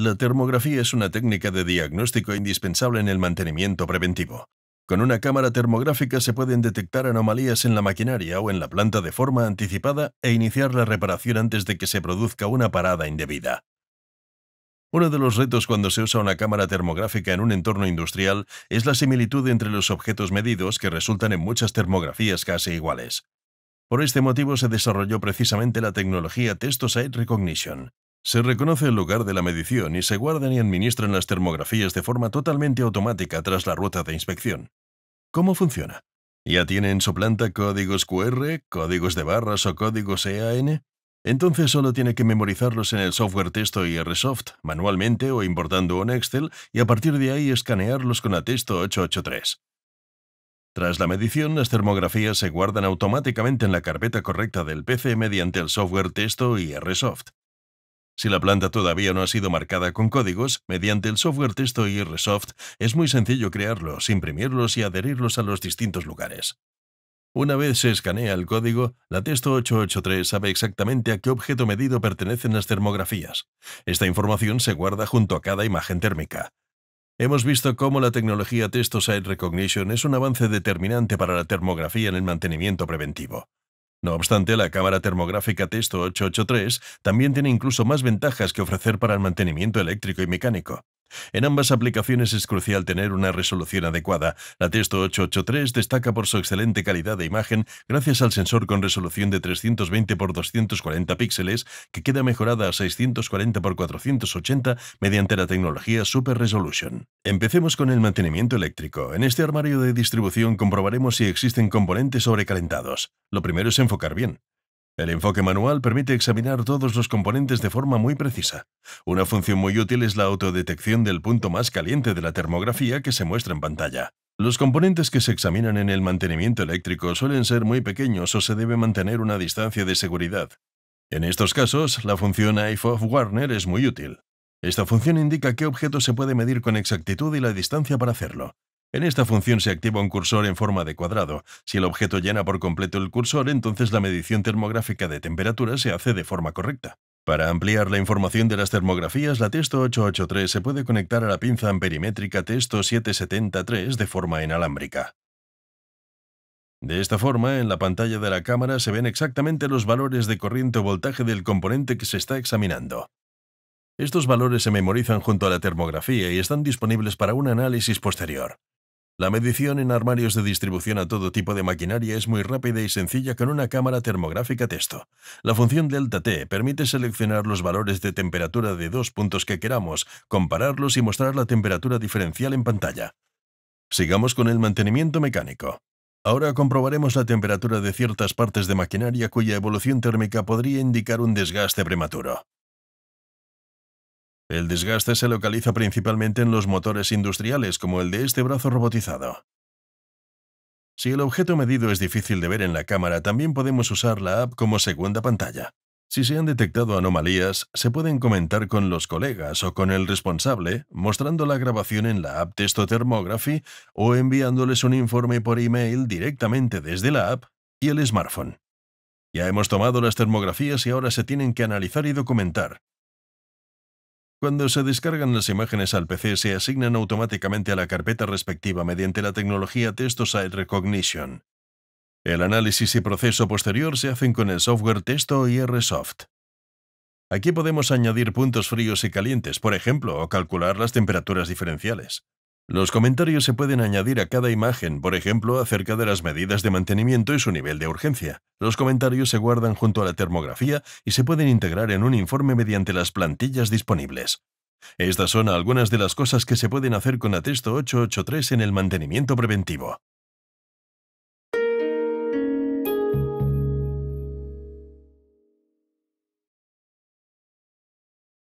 La termografía es una técnica de diagnóstico indispensable en el mantenimiento preventivo. Con una cámara termográfica se pueden detectar anomalías en la maquinaria o en la planta de forma anticipada e iniciar la reparación antes de que se produzca una parada indebida. Uno de los retos cuando se usa una cámara termográfica en un entorno industrial es la similitud entre los objetos medidos que resultan en muchas termografías casi iguales. Por este motivo se desarrolló precisamente la tecnología Testosite Recognition, se reconoce el lugar de la medición y se guardan y administran las termografías de forma totalmente automática tras la ruta de inspección. ¿Cómo funciona? ¿Ya tiene en su planta códigos QR, códigos de barras o códigos EAN? Entonces solo tiene que memorizarlos en el software Testo IRsoft, manualmente o importando un Excel, y a partir de ahí escanearlos con la Testo 883. Tras la medición, las termografías se guardan automáticamente en la carpeta correcta del PC mediante el software Testo IRsoft. Si la planta todavía no ha sido marcada con códigos, mediante el software Testo y es muy sencillo crearlos, imprimirlos y adherirlos a los distintos lugares. Una vez se escanea el código, la Testo 883 sabe exactamente a qué objeto medido pertenecen las termografías. Esta información se guarda junto a cada imagen térmica. Hemos visto cómo la tecnología Testo Site Recognition es un avance determinante para la termografía en el mantenimiento preventivo. No obstante, la cámara termográfica Testo 883 también tiene incluso más ventajas que ofrecer para el mantenimiento eléctrico y mecánico. En ambas aplicaciones es crucial tener una resolución adecuada. La Testo 883 destaca por su excelente calidad de imagen gracias al sensor con resolución de 320 x 240 píxeles que queda mejorada a 640 x 480 mediante la tecnología Super Resolution. Empecemos con el mantenimiento eléctrico. En este armario de distribución comprobaremos si existen componentes sobrecalentados. Lo primero es enfocar bien. El enfoque manual permite examinar todos los componentes de forma muy precisa. Una función muy útil es la autodetección del punto más caliente de la termografía que se muestra en pantalla. Los componentes que se examinan en el mantenimiento eléctrico suelen ser muy pequeños o se debe mantener una distancia de seguridad. En estos casos, la función IF Warner es muy útil. Esta función indica qué objeto se puede medir con exactitud y la distancia para hacerlo. En esta función se activa un cursor en forma de cuadrado. Si el objeto llena por completo el cursor, entonces la medición termográfica de temperatura se hace de forma correcta. Para ampliar la información de las termografías, la Testo 883 se puede conectar a la pinza amperimétrica Testo 773 de forma inalámbrica. De esta forma, en la pantalla de la cámara se ven exactamente los valores de corriente o voltaje del componente que se está examinando. Estos valores se memorizan junto a la termografía y están disponibles para un análisis posterior. La medición en armarios de distribución a todo tipo de maquinaria es muy rápida y sencilla con una cámara termográfica texto. La función delta T permite seleccionar los valores de temperatura de dos puntos que queramos, compararlos y mostrar la temperatura diferencial en pantalla. Sigamos con el mantenimiento mecánico. Ahora comprobaremos la temperatura de ciertas partes de maquinaria cuya evolución térmica podría indicar un desgaste prematuro. El desgaste se localiza principalmente en los motores industriales, como el de este brazo robotizado. Si el objeto medido es difícil de ver en la cámara, también podemos usar la app como segunda pantalla. Si se han detectado anomalías, se pueden comentar con los colegas o con el responsable, mostrando la grabación en la app Testo o enviándoles un informe por email directamente desde la app y el smartphone. Ya hemos tomado las termografías y ahora se tienen que analizar y documentar, cuando se descargan las imágenes al PC, se asignan automáticamente a la carpeta respectiva mediante la tecnología texto Recognition. El análisis y proceso posterior se hacen con el software Testo Rsoft. Aquí podemos añadir puntos fríos y calientes, por ejemplo, o calcular las temperaturas diferenciales. Los comentarios se pueden añadir a cada imagen, por ejemplo, acerca de las medidas de mantenimiento y su nivel de urgencia. Los comentarios se guardan junto a la termografía y se pueden integrar en un informe mediante las plantillas disponibles. Estas son algunas de las cosas que se pueden hacer con Atesto 883 en el mantenimiento preventivo.